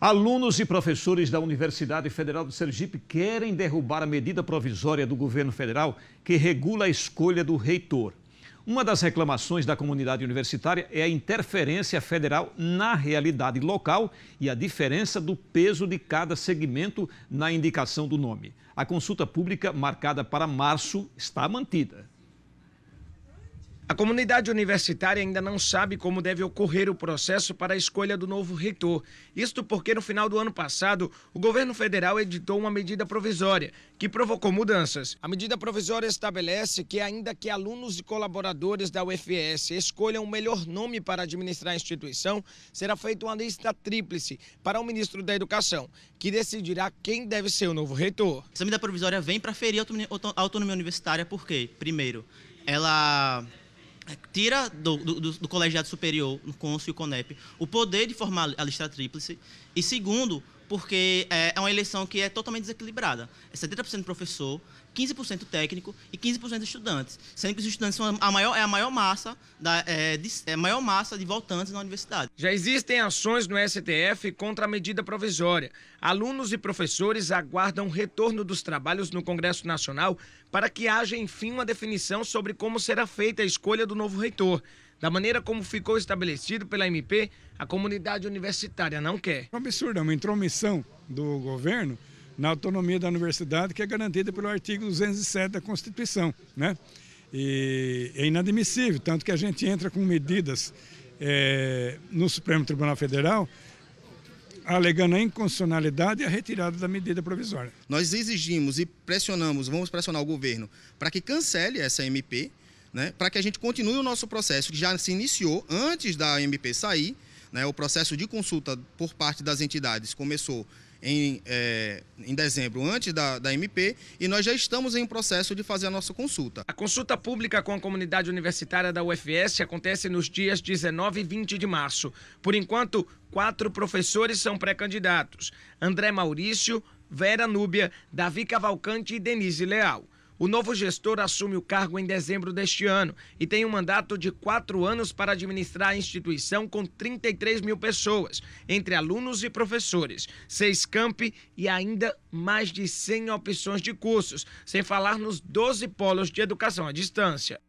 Alunos e professores da Universidade Federal do Sergipe querem derrubar a medida provisória do governo federal que regula a escolha do reitor. Uma das reclamações da comunidade universitária é a interferência federal na realidade local e a diferença do peso de cada segmento na indicação do nome. A consulta pública, marcada para março, está mantida. A comunidade universitária ainda não sabe como deve ocorrer o processo para a escolha do novo reitor. Isto porque no final do ano passado, o governo federal editou uma medida provisória que provocou mudanças. A medida provisória estabelece que ainda que alunos e colaboradores da UFS escolham o melhor nome para administrar a instituição, será feita uma lista tríplice para o ministro da Educação, que decidirá quem deve ser o novo reitor. Essa medida provisória vem para ferir a autonomia universitária porque, primeiro, ela tira do, do, do colegiado superior, no CONSO e o CONEP, o poder de formar a lista tríplice. E segundo, porque é, é uma eleição que é totalmente desequilibrada. É 70% professor, 15% técnico e 15% estudantes, sendo que os estudantes são a maior, é a maior massa da, é, de, é a maior massa de voltantes na universidade. Já existem ações no STF contra a medida provisória. Alunos e professores aguardam retorno dos trabalhos no Congresso Nacional para que haja enfim uma definição sobre como será feita a escolha do novo reitor. Da maneira como ficou estabelecido pela MP, a comunidade universitária não quer. É um absurdo, é uma intromissão do governo na autonomia da universidade, que é garantida pelo artigo 207 da Constituição. Né? E é inadmissível, tanto que a gente entra com medidas é, no Supremo Tribunal Federal alegando a inconstitucionalidade e a retirada da medida provisória. Nós exigimos e pressionamos, vamos pressionar o governo para que cancele essa MP, né, para que a gente continue o nosso processo que já se iniciou antes da MP sair. Né, o processo de consulta por parte das entidades começou em, é, em dezembro, antes da, da MP, e nós já estamos em processo de fazer a nossa consulta. A consulta pública com a comunidade universitária da UFS acontece nos dias 19 e 20 de março. Por enquanto, quatro professores são pré-candidatos: André Maurício, Vera Núbia, Davi Cavalcante e Denise Leal. O novo gestor assume o cargo em dezembro deste ano e tem um mandato de quatro anos para administrar a instituição com 33 mil pessoas, entre alunos e professores, seis campi e ainda mais de 100 opções de cursos, sem falar nos 12 polos de educação à distância.